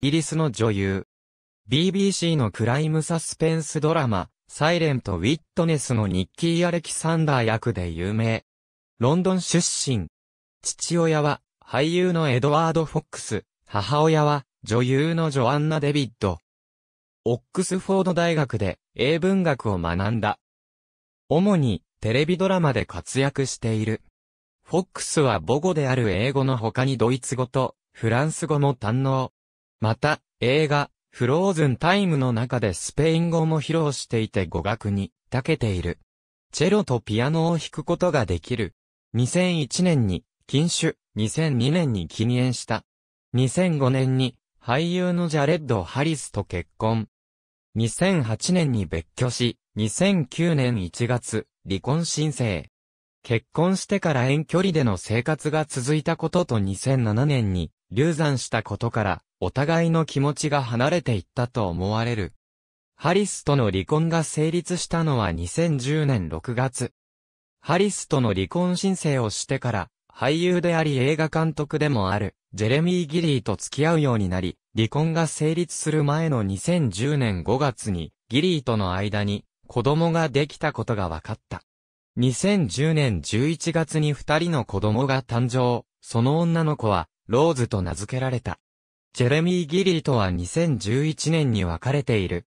イギリスの女優。BBC のクライムサスペンスドラマ、サイレント・ウィットネスのニッキー・アレキサンダー役で有名。ロンドン出身。父親は俳優のエドワード・フォックス、母親は女優のジョアンナ・デビッド。オックスフォード大学で英文学を学んだ。主にテレビドラマで活躍している。フォックスは母語である英語の他にドイツ語とフランス語も堪能。また、映画、フローズンタイムの中でスペイン語も披露していて語学に長けている。チェロとピアノを弾くことができる。2001年に禁酒、2002年に禁煙した。2005年に俳優のジャレッド・ハリスと結婚。2008年に別居し、2009年1月、離婚申請。結婚してから遠距離での生活が続いたことと2007年に流産したことから、お互いの気持ちが離れていったと思われる。ハリスとの離婚が成立したのは2010年6月。ハリスとの離婚申請をしてから、俳優であり映画監督でもある、ジェレミー・ギリーと付き合うようになり、離婚が成立する前の2010年5月に、ギリーとの間に、子供ができたことが分かった。2010年11月に二人の子供が誕生、その女の子は、ローズと名付けられた。ジェレミー・ギリーとは2011年に分かれている。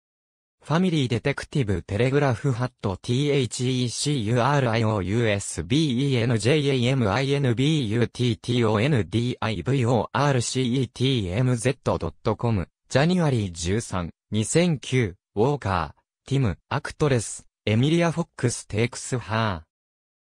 ファミリーデテクティブ・テレグラフ・ハット・ THECURIOUSBENJAMINBUTTONDIVORCETMZ.com ジャニュアリー13、2009、ウォーカー、ティム、アクトレス、エミリア・フォックス・テイクス・ハー。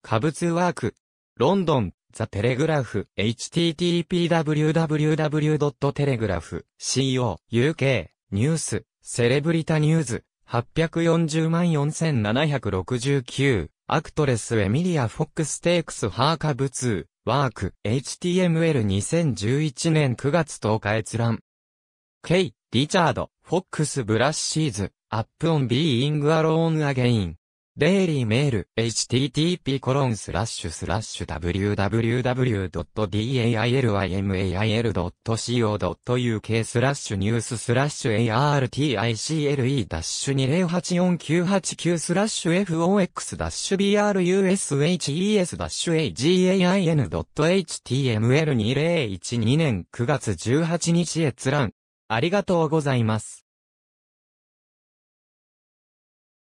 下物ワーク、ロンドン、ザ・テレグラフ、http://www.telegraph.co.uk、ニュース、セレブリタニューズ、8404769、アクトレスエミリア・フォックステイクス・ハーカブツー、ワーク、HTML2011 年9月10日閲覧。K、リチャード、フォックス・ブラッシーズ、アップオン・ビーイング・アローン・アゲイン。デイリーメール、http コロンスラッシュスラッシュ www.dailymail.co.uk スラッシュニューススラッシュ article ダッシュ208489スラッシュ fox ダッシュ brushes ダッシュ again.html2012 年9月18日閲覧。ありがとうございます。